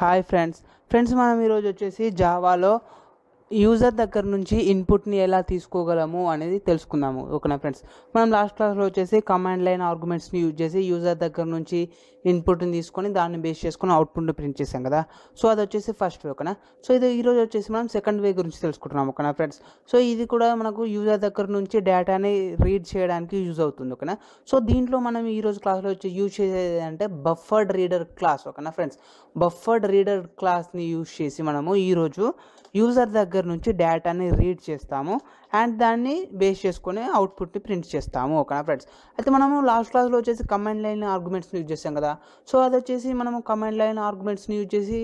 hi friends friends మనం ఈరోజు వచ్చేసి జావాలో యూజర్ దగ్గర నుంచి ఇన్పుట్ని ఎలా తీసుకోగలము అనేది తెలుసుకుందాము ఓకేనా ఫ్రెండ్స్ మనం లాస్ట్ క్లాస్లో వచ్చేసి కమాండ్ లైన్ ఆర్గ్యుమెంట్స్ని యూజ్ చేసి యూజర్ దగ్గర నుంచి ఇన్పుట్ని తీసుకొని దాన్ని బేస్ చేసుకొని అవుట్పుట్ని ప్రింట్ చేసాం కదా సో అది వచ్చేసి ఫస్ట్ వే ఓకేనా సో ఇది ఈరోజు వచ్చేసి మనం సెకండ్ వే గురించి తెలుసుకుంటున్నాం ఓకేనా ఫ్రెండ్స్ సో ఇది కూడా మనకు యూజర్ దగ్గర నుంచి డేటాని రీడ్ చేయడానికి యూజ్ అవుతుంది ఓకేనా సో దీంట్లో మనం ఈరోజు క్లాస్లో వచ్చి యూజ్ చేసేది అంటే బఫర్డ్ రీడర్ క్లాస్ ఓకేనా ఫ్రెండ్స్ బఫర్డ్ రీడర్ క్లాస్ని యూజ్ చేసి మనము ఈరోజు యూజర్ దగ్గర దగ్గర నుంచి డేటాని రీడ్ చేస్తాము అండ్ దాన్ని బేస్ చేసుకొని అవుట్పుట్ని ప్రింట్ చేస్తాము ఓకేనా ఫ్రెండ్స్ అయితే మనము లాస్ట్ క్లాస్లో వచ్చేసి కమాండ్ లైన్ ఆర్గ్యుమెంట్స్ని యూజ్ చేసాం కదా సో అది వచ్చేసి మనము కమాండ్ లైన్ ఆర్గ్యుమెంట్స్ని యూజ్ చేసి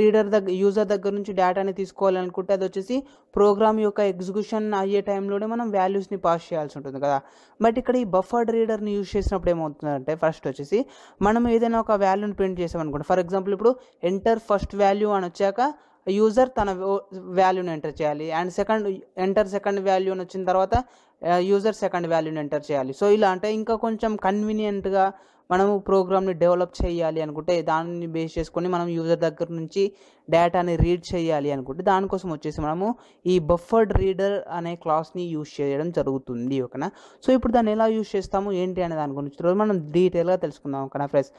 రీడర్ దగ్గర యూజర్ దగ్గర నుంచి డేటాని తీసుకోవాలనుకుంటే అది వచ్చేసి ప్రోగ్రామ్ యొక్క ఎగ్జిక్యూషన్ అయ్యే టైంలోనే మనం వాల్యూస్ని పాస్ చేయాల్సి ఉంటుంది కదా బట్ ఇక్కడ ఈ బఫర్డ్ రీడర్ని యూజ్ చేసినప్పుడు ఏమవుతుందంటే ఫస్ట్ వచ్చేసి మనం ఏదైనా ఒక వాల్యూని ప్రింట్ చేసామనుకోండి ఫర్ ఎగ్జాంపుల్ ఇప్పుడు ఎంటర్ ఫస్ట్ వాల్యూ అని వచ్చాక యూజర్ తన వాల్యూని ఎంటర్ చేయాలి and second enter second value అని వచ్చిన తర్వాత యూజర్ సెకండ్ వాల్యూని ఎంటర్ చేయాలి సో ఇలా అంటే ఇంకా కొంచెం కన్వీనియంట్గా మనము ప్రోగ్రామ్ని డెవలప్ చేయాలి అనుకుంటే దాన్ని బేస్ చేసుకొని మనం యూజర్ దగ్గర నుంచి డేటాని రీడ్ చేయాలి అనుకుంటే దానికోసం వచ్చేసి మనము ఈ బఫర్డ్ రీడర్ అనే క్లాస్ని యూజ్ చేయడం జరుగుతుంది ఓకేనా సో ఇప్పుడు దాన్ని ఎలా యూజ్ చేస్తాము ఏంటి అనే దాని గురించి రోజు మనం డీటెయిల్గా తెలుసుకుందాం ఓకేనా ఫ్రెండ్స్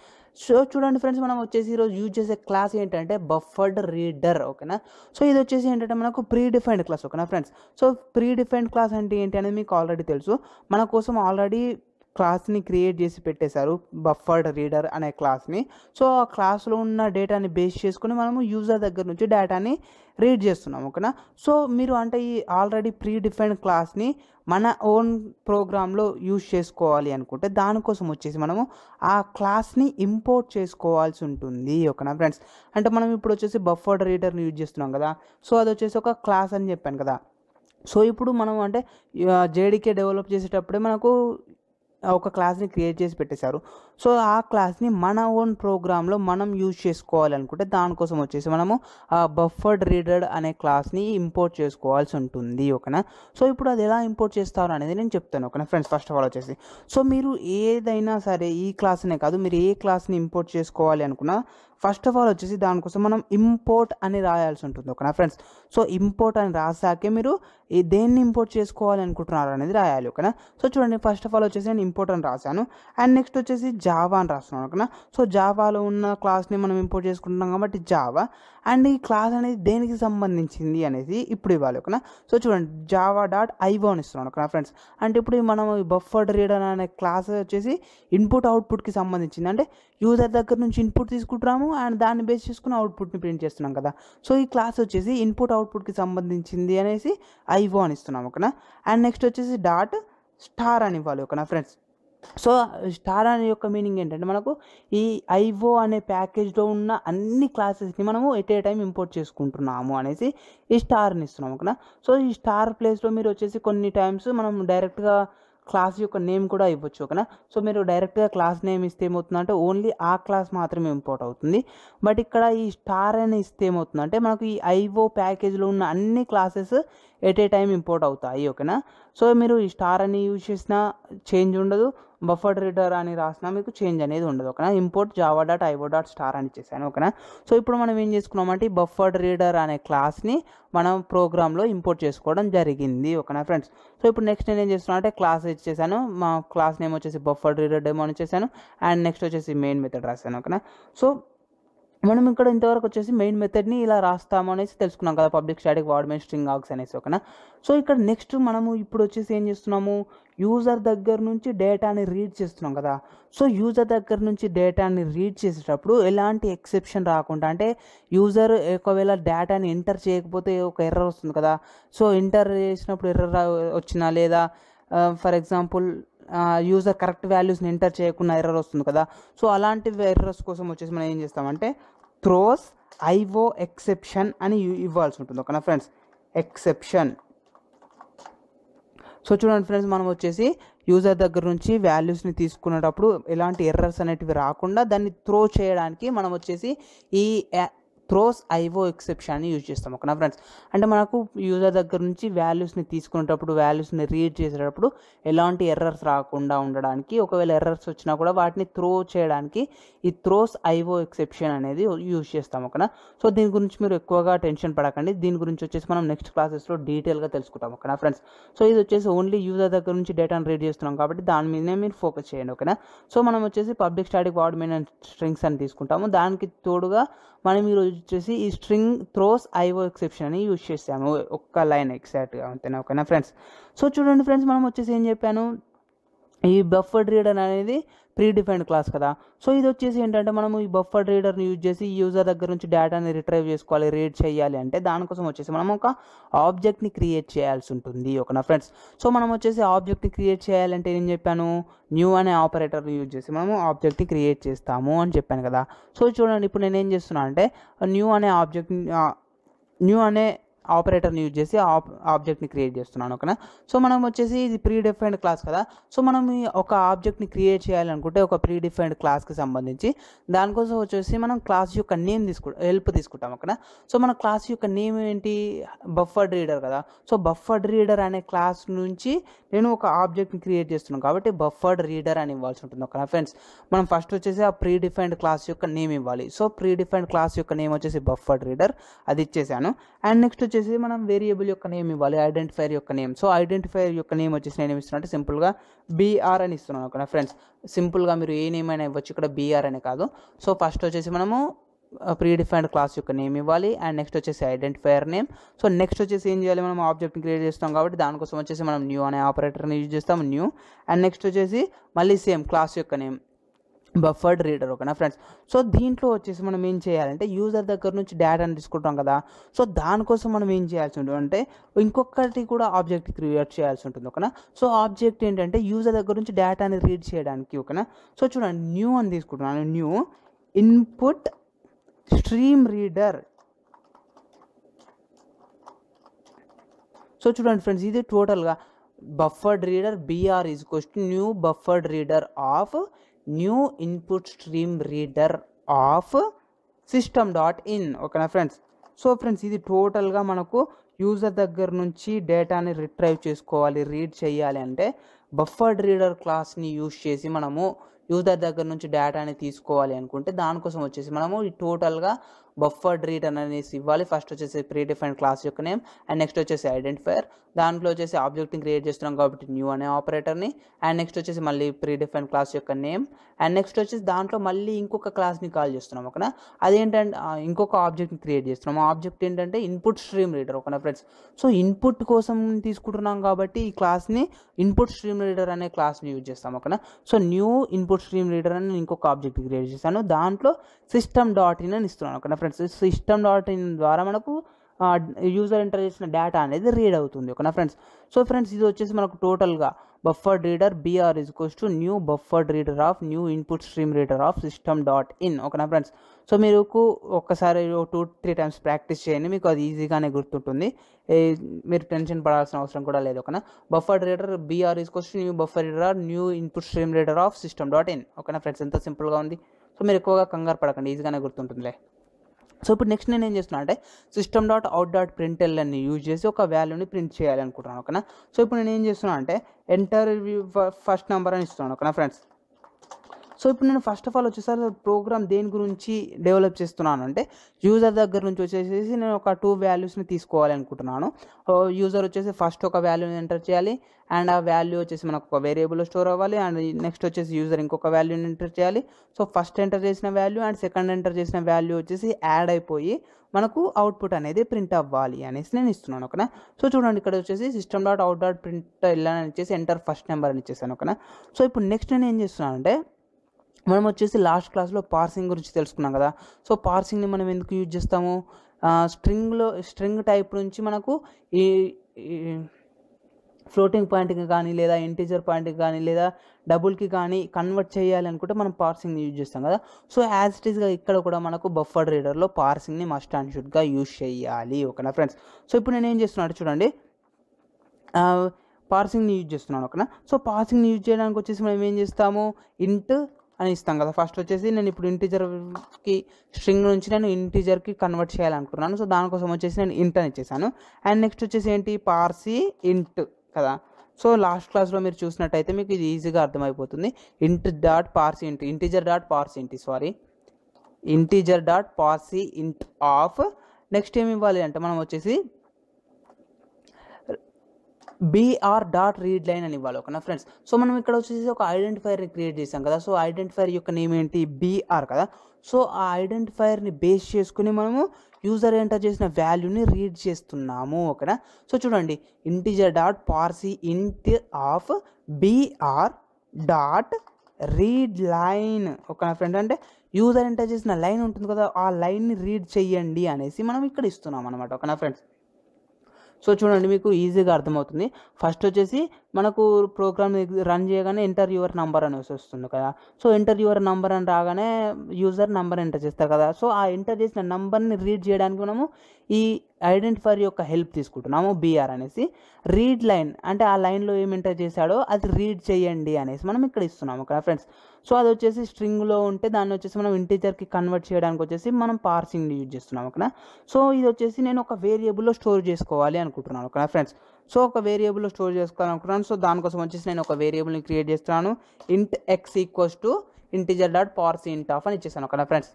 సో చూడండి ఫ్రెండ్స్ మనం వచ్చేసి ఈరోజు యూజ్ చేసే క్లాస్ ఏంటంటే బఫర్డ్ రీడర్ ఓకేనా సో ఇది వచ్చేసి ఏంటంటే మనకు ప్రీ డిఫైన్డ్ క్లాస్ ఓకేనా friends so predefined class అంటే ఏంటి అనేది మీకు ఆల్రెడీ తెలుసు మన కోసం ఆల్రెడీ క్లాస్ని క్రియేట్ చేసి పెట్టేశారు బఫర్డ్ రీడర్ అనే క్లాస్ని సో ఆ క్లాస్లో ఉన్న డేటాని బేస్ చేసుకుని మనము యూజర్ దగ్గర నుంచి డేటాని రీడ్ చేస్తున్నాం ఓకేనా సో మీరు అంటే ఈ ఆల్రెడీ ప్రీ డిఫైన్డ్ క్లాస్ని మన ఓన్ ప్రోగ్రాంలో యూజ్ చేసుకోవాలి అనుకుంటే దానికోసం వచ్చేసి మనము ఆ క్లాస్ని ఇంపోర్ట్ చేసుకోవాల్సి ఉంటుంది ఓకేనా ఫ్రెండ్స్ అంటే మనం ఇప్పుడు వచ్చేసి బఫర్డ్ రీడర్ని యూజ్ చేస్తున్నాం కదా సో అది వచ్చేసి ఒక క్లాస్ అని చెప్పాను కదా సో ఇప్పుడు మనం అంటే జేడీకే డెవలప్ చేసేటప్పుడే మనకు ఒక క్లాస్ని క్రియేట్ చేసి పెట్టేశారు సో ఆ క్లాస్ని మన ఓన్ ప్రోగ్రాంలో మనం యూజ్ చేసుకోవాలనుకుంటే దానికోసం వచ్చేసి మనము బఫర్డ్ రీడర్ అనే క్లాస్ని ఇంపోర్ట్ చేసుకోవాల్సి ఉంటుంది ఓకేనా సో ఇప్పుడు అది ఎలా ఇంపోర్ట్ చేస్తారు అనేది నేను చెప్తాను ఓకేనా ఫ్రెండ్స్ ఫస్ట్ ఆఫ్ ఆల్ వచ్చేసి సో మీరు ఏదైనా సరే ఈ క్లాస్నే కాదు మీరు ఏ క్లాస్ని ఇంపోర్ట్ చేసుకోవాలి అనుకున్నా ఫస్ట్ ఆఫ్ ఆల్ వచ్చేసి దానికోసం మనం ఇంపోర్ట్ అని రాయాల్సి ఉంటుంది ఓకేనా ఫ్రెండ్స్ సో ఇంపోర్ట్ అని రాసాకే మీరు దేన్ని ఇంపోర్ట్ చేసుకోవాలి అనుకుంటున్నారు అనేది రాయాలి ఓకేనా సో చూడండి ఫస్ట్ ఆఫ్ ఆల్ వచ్చేసి నేను ఇంపోర్ట్ అని రాశాను అండ్ నెక్స్ట్ వచ్చేసి జావా అని రాస్తున్నాం ఓకేనా సో జావాలో ఉన్న క్లాస్ని మనం ఇంపోర్ట్ చేసుకుంటున్నాం కాబట్టి జావా అండ్ ఈ క్లాస్ అనేది దేనికి సంబంధించింది అనేది ఇప్పుడు ఇవ్వాలి ఓకేనా సో చూడండి జావా డాట్ ఐవో అని ఇస్తున్నాను ఓకేనా ఫ్రెండ్స్ అంటే ఇప్పుడు మనం బఫర్డ్ రీడర్ అనే క్లాస్ వచ్చేసి ఇన్పుట్ అవుట్పుట్కి సంబంధించింది అంటే యూజర్ దగ్గర నుంచి ఇన్పుట్ తీసుకుంటున్నాము అండ్ దాన్ని బేస్ చేసుకుని అవుట్పుట్ని ప్రింట్ చేస్తున్నాం కదా సో ఈ క్లాస్ వచ్చేసి ఇన్పుట్ అవుట్పుట్కి సంబంధించింది అనేసి ఐవో అని ఇస్తున్నాం ఓకేనా అండ్ నెక్స్ట్ వచ్చేసి డాట్ స్టార్ అని ఇవ్వాలి ఓకేనా ఫ్రెండ్స్ సో స్టార్ అనే యొక్క మీనింగ్ ఏంటంటే మనకు ఈ ఐవో అనే ప్యాకేజ్లో ఉన్న అన్ని క్లాసెస్ని మనము ఎట్ ఏ టైం ఇంపోర్ట్ చేసుకుంటున్నాము అనేసి ఈ స్టార్ని ఇస్తున్నాం ఓకేనా సో ఈ స్టార్ ప్లేస్లో మీరు వచ్చేసి కొన్ని టైమ్స్ మనం డైరెక్ట్గా క్లాస్ యొక్క నేమ్ కూడా ఇవ్వచ్చు ఓకేనా సో మీరు డైరెక్ట్గా క్లాస్ నేమ్ ఇస్తే ఏమవుతుందంటే ఓన్లీ ఆ క్లాస్ మాత్రమే ఇంపోర్ట్ అవుతుంది బట్ ఇక్కడ ఈ స్టార్ అని ఇస్తే ఏమవుతుందంటే మనకు ఈ ఐఓ ప్యాకేజ్లో ఉన్న అన్ని classes at a time import అవుతాయి ఓకేనా సో మీరు ఈ స్టార్ అని యూజ్ చేసినా చేంజ్ ఉండదు బఫర్డ్ రీడర్ అని రాసినా మీకు చేంజ్ అనేది ఉండదు ఓకేనా import Java dot IO dot star అని ఇచ్చేసాను ఓకేనా సో ఇప్పుడు మనం ఏం చేసుకున్నామంటే ఈ బఫర్డ్ రీడర్ అనే క్లాస్ని మనం ప్రోగ్రాంలో ఇంపోర్ట్ చేసుకోవడం జరిగింది ఓకేనా ఫ్రెండ్స్ సో ఇప్పుడు నెక్స్ట్ నేను ఏం చేస్తున్నా అంటే క్లాస్ ఇచ్చేసాను మా క్లాస్ నేమ్ వచ్చేసి బఫర్డ్ రీడర్ డెమో అని చేశాను అండ్ నెక్స్ట్ వచ్చేసి మెయిన్ మెథడ్ రాశాను ఓకేనా సో మనం ఇక్కడ ఇంతవరకు వచ్చేసి మెయిన్ మెథడ్ని ఇలా రాస్తాము అనేసి తెలుసుకున్నాం కదా public static void main string args అనేసి ఒకనా సో ఇక్కడ నెక్స్ట్ మనము ఇప్పుడు వచ్చేసి ఏం చేస్తున్నాము యూజర్ దగ్గర నుంచి డేటాని రీడ్ చేస్తున్నాం కదా సో యూజర్ దగ్గర నుంచి డేటాని రీడ్ చేసేటప్పుడు ఎలాంటి ఎక్సెప్షన్ రాకుండా అంటే యూజర్ ఒకవేళ డేటాని ఎంటర్ చేయకపోతే ఒక ఎర్రర్ వస్తుంది కదా సో ఎంటర్ చేసినప్పుడు ఎర్రర్ వచ్చినా లేదా ఫర్ ఎగ్జాంపుల్ యూజర్ కరెక్ట్ వాల్యూస్ని ఎంటర్ చేయకుండా ఎర్రర్ వస్తుంది కదా సో అలాంటి ఎర్రర్స్ కోసం వచ్చేసి మనం ఏం చేస్తామంటే త్రోస్ ఐఓ ఎక్సెప్షన్ అని ఇవ్వాల్సి ఉంటుంది ఓకేనా ఫ్రెండ్స్ ఎక్సెప్షన్ సో చూడండి ఫ్రెండ్స్ మనం వచ్చేసి యూజర్ దగ్గర నుంచి వాల్యూస్ని తీసుకునేటప్పుడు ఎలాంటి ఎర్రర్స్ అనేటివి రాకుండా దాన్ని త్రో చేయడానికి మనం వచ్చేసి ఈ త్రోస్ ఐఓ ఎక్సెప్షన్ అని యూజ్ చేస్తాం నా ఫ్రెండ్స్ అంటే మనకు యూజర్ దగ్గర నుంచి వాల్యూస్ని తీసుకునేటప్పుడు వాల్యూస్ని రీడ్ చేసేటప్పుడు ఎలాంటి ఎర్రర్స్ రాకుండా ఉండడానికి ఒకవేళ ఎర్రర్స్ వచ్చినా కూడా వాటిని త్రో చేయడానికి ఈ త్రోస్ ఐఓ ఎక్సెప్షన్ అనేది యూజ్ చేస్తాం ఓకేనా సో దీని గురించి మీరు ఎక్కువగా టెన్షన్ పడకండి దీని గురించి వచ్చేసి మనం నెక్స్ట్ క్లాసెస్లో డీటెయిల్గా తెలుసుకుంటాం నా ఫ్రెండ్స్ సో ఇది వచ్చేసి ఓన్లీ యూజర్ దగ్గర నుంచి డేటాను రీడ్ చేస్తున్నాం కాబట్టి దాని మీదనే మీరు ఫోకస్ చేయండి ఓకేనా సో మనం వచ్చేసి public static void main strings అని తీసుకుంటాము దానికి తోడుగా మనం ఈరోజు యూజ్ చేసి ఈ స్ట్రింగ్ త్రోస్ ఐఓ ఎక్సెప్షన్ అని యూజ్ చేసాము ఒక్క లైన్ ఎగ్జాక్ట్గా అంతేనా ఓకేనా ఫ్రెండ్స్ సో చూడండి ఫ్రెండ్స్ మనం వచ్చేసి ఏం చెప్పాను ఈ బఫర్డ్ రీడర్ అనేది ప్రీ డిఫైన్డ్ క్లాస్ కదా సో ఇది వచ్చేసి ఏంటంటే మనం ఈ బఫర్డ్ రీడర్ని యూజ్ చేసి యూజర్ దగ్గర నుంచి డేటాని రిట్రైవ్ చేసుకోవాలి రీడ్ చేయాలి అంటే దానికోసం వచ్చేసి మనం ఒక ఆబ్జెక్ట్ని క్రియేట్ చేయాల్సి ఉంటుంది ఒక నా ఫ్రెండ్స్ సో మనం వచ్చేసి ఆబ్జెక్ట్ని క్రియేట్ చేయాలంటే ఏం చెప్పాను న్యూ అనే ఆపరేటర్ని యూజ్ చేసి మనం ఆబ్జెక్ట్ని క్రియేట్ చేస్తాము అని చెప్పాను కదా సో చూడండి ఇప్పుడు నేను ఏం అంటే న్యూ అనే ఆబ్జెక్ట్ న్యూ అనే ఆపరేటర్ని యూజ్ చేసి ఆప్ ఆబ్జెక్ట్ని క్రియేట్ చేస్తున్నాను ఓకేనా సో మనం వచ్చేసి ఇది ప్రీ డిఫైన్డ్ క్లాస్ కదా సో మనం ఒక ఆబ్జెక్ట్ని క్రియేట్ చేయాలనుకుంటే ఒక ప్రీ డిఫైన్డ్ క్లాస్కి సంబంధించి దానికోసం వచ్చేసి మనం క్లాస్ యొక్క నేమ్ తీసుకుంటాం హెల్ప్ తీసుకుంటాం ఓకేనా సో మన క్లాస్ యొక్క నేమ్ ఏంటి బఫర్డ్ రీడర్ కదా సో బఫర్డ్ రీడర్ అనే క్లాస్ నుంచి నేను ఒక ఆబ్జెక్ట్ని క్రియేట్ చేస్తున్నాను కాబట్టి బఫర్డ్ రీడర్ అని ఇవ్వాల్సి ఉంటుంది ఓకేనా ఫ్రెండ్స్ మనం ఫస్ట్ వచ్చేసి ఆ ప్రీ డిఫైన్డ్ క్లాస్ యొక్క నేమ్ ఇవ్వాలి సో ప్రీ డిఫైన్డ్ క్లాస్ యొక్క నేమ్ వచ్చేసి బఫర్డ్ రీడర్ అది ఇచ్చేసాను అండ్ నెక్స్ట్ వచ్చేసి మనం వేరియబుల్ యొక్క నేమ్ ఇవ్వాలి ఐడెంటిఫైర్ యొక్క నేమ్ సో ఐడెంటిఫైర్ యొక్క నేమ్ వచ్చేసి నేను ఇస్తున్నా అంటే సింపుల్గా బీఆర్ అని ఇస్తున్నాను ఓకేనా ఫ్రెండ్స్ సింపుల్గా మీరు ఏ నేమ్ అయినా ఇవ్వచ్చు ఇక్కడ బీఆర్ అనే కాదు సో ఫస్ట్ వచ్చేసి మనము ప్రీడిఫైన్డ్ క్లాస్ యొక్క నేమ్ ఇవ్వాలి అండ్ నెక్స్ట్ వచ్చేసి ఐడెంటిఫైర్ నేమ్ సో నెక్స్ట్ వచ్చేసి ఏం చేయాలి మనం ఆబ్జెక్ట్ని క్రియేట్ చేస్తాం కాబట్టి దానికోసం వచ్చేసి మనం న్యూ అనే ఆపరేటర్ని యూజ్ చేస్తాం న్యూ అండ్ నెక్స్ట్ వచ్చేసి మళ్ళీ సేమ్ క్లాస్ యొక్క నేమ్ బఫర్డ్ రీడర్ ఓకేనా ఫ్రెండ్స్ సో దీంట్లో వచ్చేసి మనం ఏం చేయాలంటే యూజర్ దగ్గర నుంచి డేటాను తీసుకుంటాం కదా సో దానికోసం మనం ఏం చేయాల్సి ఉంటుంది అంటే ఇంకొకటి కూడా ఆబ్జెక్ట్ క్రియేట్ చేయాల్సి ఉంటుంది ఓకేనా సో ఆబ్జెక్ట్ ఏంటంటే యూజర్ దగ్గర నుంచి డేటాని రీడ్ చేయడానికి ఓకేనా సో చూడండి న్యూ అని తీసుకుంటున్నాను new input stream reader so చూడండి ఫ్రెండ్స్ ఇది టోటల్గా buffered reader BR is question new buffered reader of new input stream reader of system dot in ఓకేనా ఫ్రెండ్స్ సో ఫ్రెండ్స్ ఇది టోటల్గా మనకు యూజర్ దగ్గర నుంచి డేటాని రిట్రైవ్ చేసుకోవాలి రీడ్ చేయాలి అంటే బఫర్డ్ రీడర్ క్లాస్ని యూజ్ చేసి మనము యూజర్ దగ్గర నుంచి డేటాని తీసుకోవాలి అనుకుంటే దానికోసం వచ్చేసి మనము ఈ టోటల్గా బఫర్డ్ రీటర్న్ అనేసి ఇవ్వాలి ఫస్ట్ వచ్చేసి ప్రీ డిఫైన్ క్లాస్ యొక్క నేమ్ అండ్ నెక్స్ట్ వచ్చేసి ఐడెంటిఫైర్ దాంట్లో వచ్చేసి ఆబ్జెక్ట్ని క్రియేట్ చేస్తున్నాం కాబట్టి న్యూ అనే ఆపరేటర్ని అండ్ నెక్స్ట్ వచ్చేసి మళ్ళీ ప్రీ డిఫైన్ క్లాస్ యొక్క నేమ్ అండ్ నెక్స్ట్ వచ్చేసి దాంట్లో మళ్ళీ ఇంకొక క్లాస్ని కాల్ చేస్తున్నాం ఒకనా అదేంటంటే ఇంకొక ఆబ్జెక్ట్ని క్రియేట్ చేస్తున్నాం ఆ ఆబ్జెక్ట్ ఏంటంటే ఇన్పుట్ స్ట్రీమ్ రీడర్ ఒకనా ఫ్రెండ్స్ సో ఇన్పుట్ కోసం తీసుకుంటున్నాం కాబట్టి ఈ క్లాస్ని ఇన్పుట్ స్ట్రీమ్ రీడర్ అనే క్లాస్ని యూజ్ చేస్తాం ఒకనా సో న్యూ ఇన్పుట్ స్ట్రీమ్ రీడర్ అని ఇంకొక ఆబ్జెక్ట్ క్రియేట్ చేస్తాను దాంట్లో సిస్టమ్ డాట్ ఇన్ అని ఇస్తున్నాను friends friends system dot in ద్వారా మనకు యూజర్ ఎంటర్ చేసిన డేటా అనేది రీడ్ అవుతుంది ఓకేనా ఫ్రెండ్స్ సో ఫ్రెండ్స్ ఇది వచ్చేసి మనకు టోటల్గా బఫర్డ్ రీడర్ బీఆర్ ఇస్ కోస్ to new buffered reader of new input stream reader of system dot in ఓకేనా ఫ్రెండ్స్ సో మీరు ఒక్కసారి టూ త్రీ టైమ్స్ ప్రాక్టీస్ చేయండి మీకు అది ఈజీగానే గుర్తుంటుంది మీరు టెన్షన్ పడాల్సిన అవసరం కూడా లేదు ఓకేనా బఫర్డ్ రీడర్ బీఆర్ ఇస్ కోస్ to new buffer reader of new input stream reader of system dot in ఓకేనా ఫ్రెండ్స్ ఎంత సింపుల్గా ఉంది సో మీరు ఎక్కువగా కంగారు పడకండి ఈజీగానే గుర్తుంటుందిలే సో ఇప్పుడు నెక్స్ట్ నేను ఏం చేస్తున్నా అంటే system dot out dot print ఎల్ని యూజ్ చేసి ఒక వాల్యూని ప్రింట్ చేయాలనుకుంటున్నాను ఓకేనా సో ఇప్పుడు నేను ఏం చేస్తున్నాను అంటే ఎంటర్ ఫస్ట్ నెంబర్ అని ఇస్తున్నాను ఓకేనా ఫ్రెండ్స్ సో ఇప్పుడు నేను ఫస్ట్ ఆఫ్ ఆల్ వచ్చేసరి ప్రోగ్రామ్ దేని గురించి డెవలప్ చేస్తున్నాను అంటే యూజర్ దగ్గర నుంచి వచ్చేసి నేను ఒక టూ వాల్యూస్ని తీసుకోవాలి అనుకుంటున్నాను యూజర్ వచ్చేసి ఫస్ట్ ఒక వాల్యూని ఎంటర్ చేయాలి అండ్ ఆ వాల్యూ వచ్చేసి మనకు ఒక వేరియబుల్ స్టోర్ అవ్వాలి అండ్ నెక్స్ట్ వచ్చేసి యూజర్ ఇంకొక వాల్యూని ఎంటర్ చేయాలి సో ఫస్ట్ ఎంటర్ చేసిన వాల్యూ అండ్ సెకండ్ ఎంటర్ చేసిన వాల్యూ వచ్చేసి యాడ్ అయిపోయి మనకు అవుట్పుట్ అనేది ప్రింట్ అవ్వాలి అనేసి నేను ఇస్తున్నాను ఓకేనా సో చూడండి ఇక్కడ వచ్చేసి system dot out dot print ఇలా ఇచ్చేసి ఎంటర్ ఫస్ట్ నెంబర్ అని ఇచ్చేసాను ఓకేనా సో ఇప్పుడు నెక్స్ట్ నేను ఏం చేస్తున్నాను అంటే మనం వచ్చేసి లాస్ట్ క్లాస్లో పార్సింగ్ గురించి తెలుసుకున్నాం కదా సో పార్సింగ్ని మనం ఎందుకు యూజ్ చేస్తాము స్ట్రింగ్లో స్ట్రింగ్ టైప్ నుంచి మనకు ఈ ఫ్లోటింగ్ పాయింట్కి కానీ లేదా ఇంటీజర్ పాయింట్కి కానీ లేదా డబుల్కి కానీ కన్వర్ట్ చేయాలి అనుకుంటే మనం పార్సింగ్ని యూజ్ చేస్తాం కదా సో యాజ్ ఇట్ ఈస్గా ఇక్కడ కూడా మనకు బఫర్డ్ రీడర్లో పార్సింగ్ని మస్ట్ అండ్ షుడ్గా యూజ్ చేయాలి ఓకేనా ఫ్రెండ్స్ సో ఇప్పుడు నేను ఏం చేస్తున్నాను చూడండి పార్సింగ్ని యూజ్ చేస్తున్నాను ఓకేనా సో పార్సింగ్ని యూజ్ చేయడానికి వచ్చేసి మనం ఏం చేస్తాము ఇంట్ అని ఇస్తాం కదా ఫస్ట్ వచ్చేసి నేను ఇప్పుడు ఇంటీజర్కి స్ట్రింగ్ నుంచి నేను ఇంటీజర్కి కన్వర్ట్ చేయాలనుకున్నాను సో దానికోసం వచ్చేసి నేను ఇంట్ అని ఇచ్చేసాను అండ్ నెక్స్ట్ వచ్చేసి ఏంటి పార్సీ ఇంట్ కదా సో లాస్ట్ క్లాస్లో మీరు చూసినట్టయితే మీకు ఇది ఈజీగా అర్థమైపోతుంది ఇంట్ డాట్ పార్సీ ఇంట్ ఇంటీజర్ డాట్ పార్సీ ఇంటి sorry integer dot parse int of next ఏమి ఇవ్వాలి అంటే మనం వచ్చేసి బీఆర్ డాట్ రీడ్ లైన్ అని ఇవ్వాలి ఓకేనా ఫ్రెండ్స్ సో మనం ఇక్కడ వచ్చేసి ఒక ఐడెంటిఫైర్ని క్రియేట్ చేసాం కదా సో ఐడెంటిఫైర్ యొక్క నేమ్ ఏంటి బీఆర్ కదా సో ఆ ఐడెంటిఫైర్ని బేస్ చేసుకుని మనము యూజర్ ఎంటర్ చేసిన వాల్యూని రీడ్ చేస్తున్నాము ఓకేనా సో చూడండి integer dot parse int of BR dot read line ఓకేనా ఫ్రెండ్ అంటే యూజర్ ఎంటర్ చేసిన లైన్ ఉంటుంది కదా ఆ లైన్ని రీడ్ చేయండి అనేసి మనం ఇక్కడ ఇస్తున్నాం అనమాట ఓకేనా ఫ్రెండ్స్ సో చూడండి మీకు ఈజీగా అర్థమవుతుంది ఫస్ట్ వచ్చేసి మనకు ప్రోగ్రామ్ రన్ చేయగానే ఎంటర్ యువర్ నంబర్ అని వస్తుంది కదా సో ఎంటర్ యువర్ నంబర్ అని రాగానే యూజర్ నంబర్ ఎంటర్ చేస్తారు కదా సో ఆ ఎంటర్ చేసిన నంబర్ని రీడ్ చేయడానికి మనము ఈ ఐడెంటిఫైర్ యొక్క హెల్ప్ తీసుకుంటున్నాము బీఆర్ అనేసి రీడ్ లైన్ అంటే ఆ లైన్లో ఏం ఎంటర్ చేశాడో అది రీడ్ చేయండి అనేసి మనం ఇక్కడ ఇస్తున్నాము కదా ఫ్రెండ్స్ సో అది వచ్చేసి స్ట్రింగ్లో ఉంటే దాన్ని వచ్చేసి మనం ఇంటీజర్కి కన్వర్ట్ చేయడానికి వచ్చేసి మనం పార్సింగ్ని యూజ్ చేస్తున్నాము కదా సో ఇది వచ్చేసి నేను ఒక వేరియబుల్లో స్టోర్ చేసుకోవాలి అనుకుంటున్నాను కదా ఫ్రెండ్స్ సో ఒక వేరియబుల్ స్టోర్ చేసుకోవాలనుకుంటున్నాను సో దానికోసం వచ్చేసి నేను ఒక వేరియబుల్ని క్రియేట్ చేస్తున్నాను int x equals to integer dot parse int of అని ఇచ్చేసాను ఓకేనా ఫ్రెండ్స్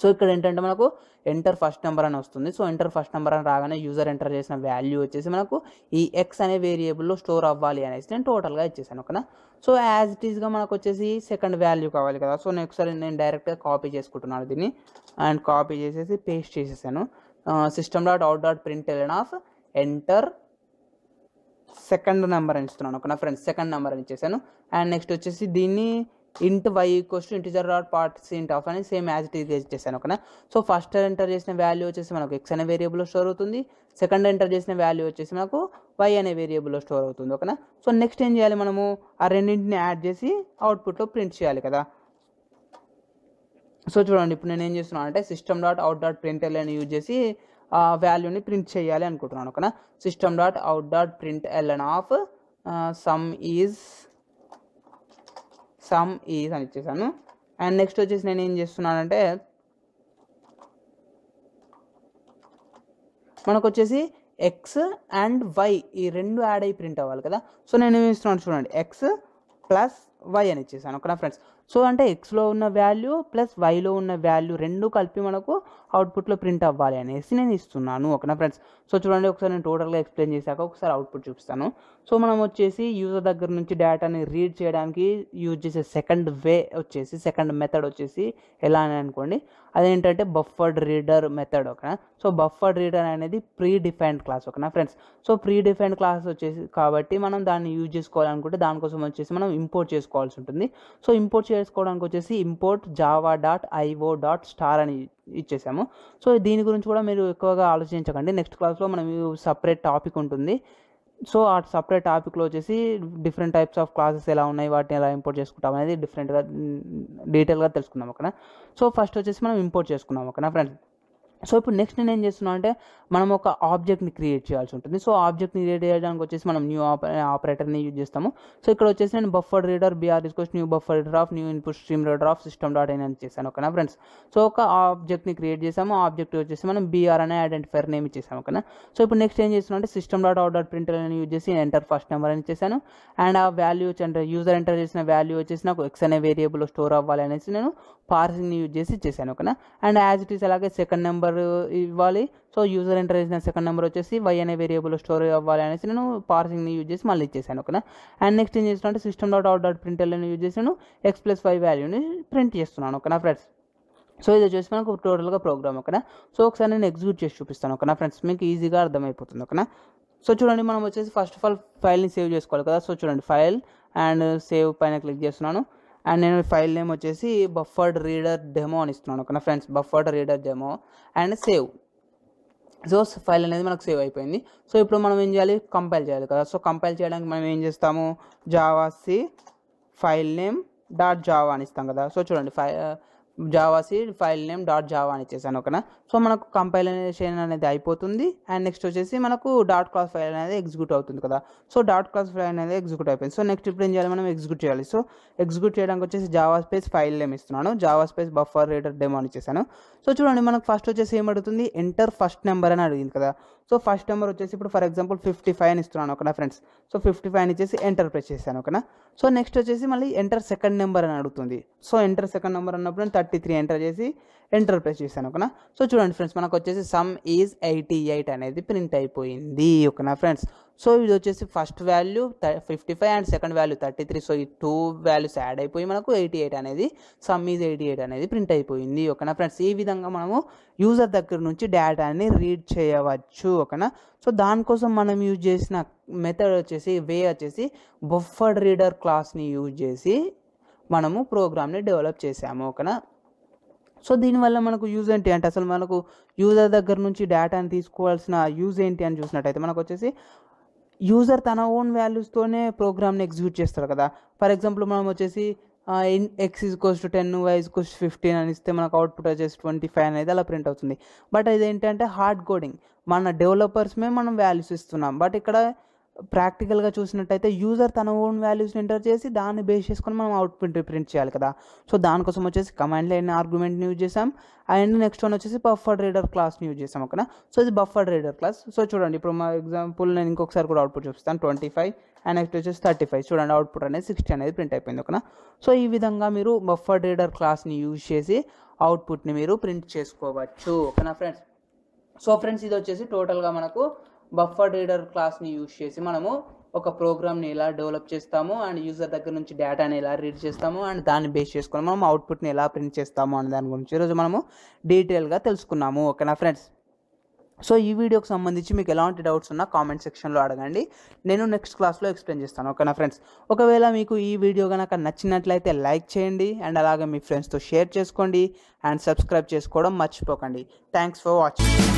సో ఇక్కడ ఏంటంటే మనకు ఎంటర్ ఫస్ట్ నెంబర్ అని వస్తుంది సో ఎంటర్ ఫస్ట్ నెంబర్ అని రాగానే యూజర్ ఎంటర్ చేసిన వాల్యూ వచ్చేసి మనకు ఈ ఎక్స్ అనే వేరియబుల్లో స్టోర్ అవ్వాలి అనేసి నేను టోటల్గా ఇచ్చేసాను ఓకేనా సో యాజ్ ఇట్ ఈస్గా మనకు వచ్చేసి సెకండ్ వాల్యూ కావాలి కదా సో నేను ఒకసారి నేను డైరెక్ట్గా కాపీ చేసుకుంటున్నాను దీన్ని అండ్ కాపీ చేసేసి పేస్ట్ చేసేసాను system dot out dot println of enter second number అని ఇస్తున్నాను ఓకేనా ఫ్రెండ్స్ సెకండ్ నెంబర్ అని ఇచ్చేసాను అండ్ నెక్స్ట్ వచ్చేసి దీన్ని int y equals to integer dot parse int of అని సేమ్ యాజ్ ఇట్ ఈజ్ చేశాను ఓకేనా సో ఫస్ట్ ఎంటర్ చేసిన వాల్యూ వచ్చేసి మనకు ఎక్స్ అనే వేరియబుల్లో స్టోర్ అవుతుంది సెకండ్ ఎంటర్ చేసిన వాల్యూ వచ్చేసి మనకు వై అనే వేరియబుల్లో స్టోర్ అవుతుంది ఓకేనా సో నెక్స్ట్ ఏం చేయాలి మనము ఆ రెండింటిని యాడ్ చేసి అవుట్పుట్లో ప్రింట్ చేయాలి కదా సో చూడండి ఇప్పుడు నేను ఏం చేస్తున్నాను అంటే system dot out dot print అని యూజ్ చేసి వాల్యూని ప్రింట్ చేయాలి అనుకుంటున్నాను ఓకేనా system dot out dot println of sum is sum is అని ఇచ్చేసాను అండ్ నెక్స్ట్ వచ్చేసి నేను ఏం చేస్తున్నానంటే మనకు వచ్చేసి ఎక్స్ అండ్ వై ఈ రెండు యాడ్ అయ్యి ప్రింట్ అవ్వాలి కదా సో నేను ఏమి ఇస్తున్నాను చూడండి ఎక్స్ ప్లస్ వై అని ఇచ్చేసాను ఓకేనా ఫ్రెండ్స్ సో అంటే ఎక్స్లో ఉన్న వాల్యూ ప్లస్ వైలో ఉన్న వాల్యూ రెండు కలిపి మనకు అవుట్పుట్లో ప్రింట్ అవ్వాలి అనేసి నేను ఇస్తున్నాను ఓకేనా ఫ్రెండ్స్ సో చూడండి ఒకసారి నేను టోటల్గా ఎక్స్ప్లెయిన్ చేశాక ఒకసారి అవుట్పుట్ చూపిస్తాను సో మనం వచ్చేసి యూజర్ దగ్గర నుంచి డేటాని రీడ్ చేయడానికి యూజ్ చేసే సెకండ్ వే వచ్చేసి సెకండ్ మెథడ్ వచ్చేసి ఎలా అని అనుకోండి అదేంటంటే బఫర్డ్ రీడర్ మెథడ్ ఒక సో బఫర్డ్ రీడర్ అనేది ప్రీ డిఫైన్డ్ క్లాస్ ఓకేనా friends so predefined class వచ్చేసి కాబట్టి మనం దాన్ని యూజ్ చేసుకోవాలనుకుంటే దానికోసం వచ్చేసి మనం ఇంపోర్ట్ చేసుకోవాల్సి ఉంటుంది సో ఇంపోర్ట్ చేసుకోవడానికి వచ్చేసి import Java dot IO dot star అని ఇచ్చేసాము సో దీని గురించి కూడా మీరు ఎక్కువగా ఆలోచించకండి నెక్స్ట్ క్లాస్లో మనం సపరేట్ టాపిక్ ఉంటుంది సో ఆ సపరేట్ టాపిక్లో వచ్చేసి డిఫరెంట్ టైప్స్ ఆఫ్ క్లాసెస్ ఎలా ఉన్నాయి వాటిని ఎలా ఇంపోర్ట్ చేసుకుంటాం అనేది డిఫరెంట్గా డీటెయిల్గా తెలుసుకుందాం అక్కడ సో ఫస్ట్ వచ్చేసి మనం ఇంపోర్ట్ చేసుకున్నాం ఒక ఫ్రెండ్స్ సో ఇప్పుడు నెక్స్ట్ నేను ఏం చేస్తున్నాను అంటే మనం ఒక ఆబ్జెక్ట్ని క్రియేట్ చేయాల్సి ఉంటుంది సో ఆబ్జెక్ట్ని క్రియేట్ చేయడానికి వచ్చేసి మనం న్యూ ఆపరేటర్ని యూజ్ చేస్తాము సో ఇక్కడ వచ్చేసి నేను బఫర్ రీడర్ బీఆర్ తీసుకొచ్చి new buffer reader of new input stream reader of system dot అని చేశాను ఓకేనా ఫ్రెండ్స్ సో ఒక ఆబ్జెక్ట్ని క్రియేట్ చేసాము ఆబ్జెక్ట్ వచ్చేసి మనం బీఆర్ అనే ఐడెంటిఫైర్ నేమ్ ఇచ్చేసాము ఓకేనా సో ఇప్పుడు నెక్స్ట్ ఏం చేస్తున్నాను అంటే system dot order dot printer అని యూజ్ చేసి ఎంటర్ ఫస్ట్ నెంబర్ అని చేశాను అండ్ ఆ వాల్యూ అంటే యూజర్ ఎంటర్ చేసిన వాల్యూ వచ్చేసి నాకు ఎక్స్ అనే వేరియబుల్ స్టోర్ అవ్వాలి అనేసి నేను పార్సింగ్ని యూజ్ చేసి చేశాను ఓకేనా అండ్ యాజ్ ఇట్ ఈస్ అలాగే సెకండ్ నెంబర్ నెంబర్ ఇవ్వాలి సో యూజర్ ఎంటర్ చేసిన సెకండ్ నెంబర్ వచ్చేసి వై అనే వేరియబుల్ స్టోర్ అవ్వాలి అనేసి నేను పార్సింగ్ని యూజ్ చేసి మళ్ళీ ఇచ్చేసాను ఓకేనా అండ్ నెక్స్ట్ ఏం చేస్తున్నా అంటే system dot out dot print ఎల్ని యూజ్ చేసాను ఎక్స్ ప్లస్ వై వాల్యూని ప్రింట్ చేస్తున్నాను ఓకేనా ఫ్రెండ్స్ సో ఇది వచ్చేసి మనకు టోటల్గా ప్రోగ్రామ్ ఓకేనా సో ఒకసారి నేను ఎగ్జిక్యూట్ చేసి చూపిస్తాను ఓకేనా ఫ్రెండ్స్ మీకు ఈజీగా అర్థమైపోతుంది ఓకేనా సో చూడండి మనం వచ్చేసి ఫస్ట్ ఆఫ్ ఆల్ ఫైల్ని సేవ్ చేసుకోవాలి కదా సో చూడండి ఫైల్ అండ్ సేవ్ పైన క్లిక్ చేస్తున్నాను అండ్ నేను ఫైల్ నేమ్ వచ్చేసి బఫర్డ్ రీడర్ డెమో అని ఇస్తున్నాను ఓకేనా friends buffered reader demo and save so file అనేది మనకు సేవ్ అయిపోయింది సో ఇప్పుడు మనం ఏం చేయాలి కంపైల్ చేయాలి కదా సో కంపైల్ చేయడానికి మనం ఏం చేస్తాము javac file name dot Java అని ఇస్తాం కదా సో చూడండి file javac file name dot Java అని ఇచ్చేసాను ఓకేనా సో మనకు కంపైలేషన్ అనేది అయిపోతుంది అండ్ నెక్స్ట్ వచ్చేసి మనకు డాట్ క్లాస్ ఫైల్ అనేది ఎగ్జిక్యూట్ అవుతుంది కదా సో డాట్ క్లాస్ ఫైల్ అనేది ఎగ్జిక్యూట్ అయిపోయింది సో నెక్స్ట్ ఇప్పుడు ఏం చేయాలి మనం ఎగ్జిక్యూట్ చేయాలి సో ఎగ్జిక్యూట్ చేయడానికి వచ్చేసి జావా స్పేస్ ఫైల్ నేమ్ ఇస్తున్నాను Java space buffer reader demo అని చేశాను సో చూడండి మనకు ఫస్ట్ వచ్చేసి ఏం అడుగుతుంది ఎంటర్ ఫస్ట్ నెంబర్ అని అడిగింది కదా సో ఫస్ట్ నెంబర్ వచ్చేసి ఇప్పుడు ఫర్ ఎగ్జాంపుల్ ఫిఫ్టీ ఫైవ్ అని ఇస్తున్నాను ఓకేనా ఫ్రెండ్స్ సో ఫిఫ్టీ ఫైవ్ అని ఇచ్చేసి ఎంటర్ ప్రెస్ చేశాను ఒకనా సో నెక్స్ట్ వచ్చేసి మళ్ళీ ఎంటర్ సెకండ్ నెంబర్ అని అడుగుతుంది సో ఎంటర్ సెకండ్ నెంబర్ అన్నప్పుడు నేను థర్టీ త్రీ ఎంటర్ చేసి ఎంటర్ ప్రెస్ చేశాను ఒకనా సో చూడండి ఫ్రెండ్స్ మనకు వచ్చేసి సమ్ ఈజ్ ఎయిటీ ఎయిట్ అనేది ప్రింట్ అయిపోయింది ఒకనా ఫ్రెండ్స్ సో ఇది వచ్చేసి first value fifty five and second value thirty three so ఈ టూ వాల్యూస్ యాడ్ అయిపోయి మనకు ఎయిటీ ఎయిట్ అనేది సమ్ ఈజ్ ఎయిటీ ఎయిట్ అనేది ప్రింట్ అయిపోయింది ఓకేనా ఫ్రెండ్స్ ఈ విధంగా మనము యూజర్ దగ్గర నుంచి డేటాని రీడ్ చేయవచ్చు ఓకేనా సో దానికోసం మనం యూజ్ చేసిన మెథడ్ వచ్చేసి వే వచ్చేసి బొఫర్డ్ రీడర్ క్లాస్ని యూజ్ చేసి మనము ప్రోగ్రామ్ని డెవలప్ చేసాము ఓకేనా సో దీనివల్ల మనకు యూజ్ ఏంటి అంటే అసలు మనకు యూజర్ దగ్గర నుంచి డేటాని తీసుకోవాల్సిన యూజ్ ఏంటి అని చూసినట్టయితే మనకు వచ్చేసి యూజర్ తన ఓన్ వాల్యూస్తోనే ప్రోగ్రామ్ని ఎగ్జిక్యూట్ చేస్తారు కదా ఫర్ ఎగ్జాంపుల్ మనం వచ్చేసి ఎక్స్ ఇస్ కోస్ to ten Y is cost cos fifteen అని ఇస్తే మనకు అవుట్పుట్ వచ్చేసి ట్వంటీ ఫైవ్ అనేది అలా ప్రింట్ అవుతుంది బట్ ఇదేంటంటే హార్డ్ కోడింగ్ మన డెవలపర్స్మే మనం వాల్యూస్ ఇస్తున్నాం బట్ ఇక్కడ ప్రాక్టికల్గా చూసినట్టయితే యూజర్ తన ఓన్ వాల్యూస్ని ఎంటర్ చేసి దాన్ని బేస్ చేసుకొని మనం అవుట్పుట్ ప్రింట్ చేయాలి కదా సో దానికోసం వచ్చేసి కమాండ్ లైన్ ఆర్గ్యుమెంట్ని యూజ్ చేసాం అండ్ నెక్స్ట్ వన్ వచ్చేసి బఫర్డ్ రీడర్ క్లాస్ని యూజ్ చేసాం అక్కడ సో ఇది బఫర్డ్ రీడర్ క్లాస్ సో చూడండి ఇప్పుడు మా ఎగ్జాంపుల్ నేను ఇంకొకసారి కూడా అవుట్పుట్ చూపిస్తాను ట్వంటీ ఫైవ్ అండ్ నెక్స్ట్ వచ్చేసి థర్టీ ఫైవ్ చూడండి అవుట్పుట్ అనేది సిక్స్టీ అనేది ప్రింట్ అయిపోయింది ఒక సో ఈ విధంగా మీరు బఫర్డ్ రీడర్ క్లాస్ని యూజ్ చేసి అవుట్పుట్ని మీరు ప్రింట్ చేసుకోవచ్చు ఓకేనా ఫ్రెండ్స్ సో ఫ్రెండ్స్ ఇది వచ్చేసి టోటల్గా మనకు బఫర్ రీడర్ క్లాస్ని యూజ్ చేసి మనము ఒక ప్రోగ్రామ్ని ఎలా డెవలప్ చేస్తాము అండ్ యూజర్ దగ్గర నుంచి డేటాని ఎలా రీడ్ చేస్తాము అండ్ దాన్ని బేస్ చేసుకొని మనం అవుట్పుట్ని ఎలా ప్రింట్ చేస్తాము అనే దాని గురించి ఈరోజు మనము డీటెయిల్గా తెలుసుకున్నాము ఓకేనా ఫ్రెండ్స్ సో ఈ వీడియోకి సంబంధించి మీకు ఎలాంటి డౌట్స్ ఉన్నా కామెంట్ సెక్షన్లో అడగండి నేను నెక్స్ట్ క్లాస్లో ఎక్స్ప్లెయిన్ చేస్తాను ఓకేనా ఫ్రెండ్స్ ఒకవేళ మీకు ఈ వీడియో కనుక నచ్చినట్లయితే లైక్ చేయండి అండ్ అలాగే మీ ఫ్రెండ్స్తో షేర్ చేసుకోండి అండ్ సబ్స్క్రైబ్ చేసుకోవడం మర్చిపోకండి థ్యాంక్స్ ఫర్ వాచింగ్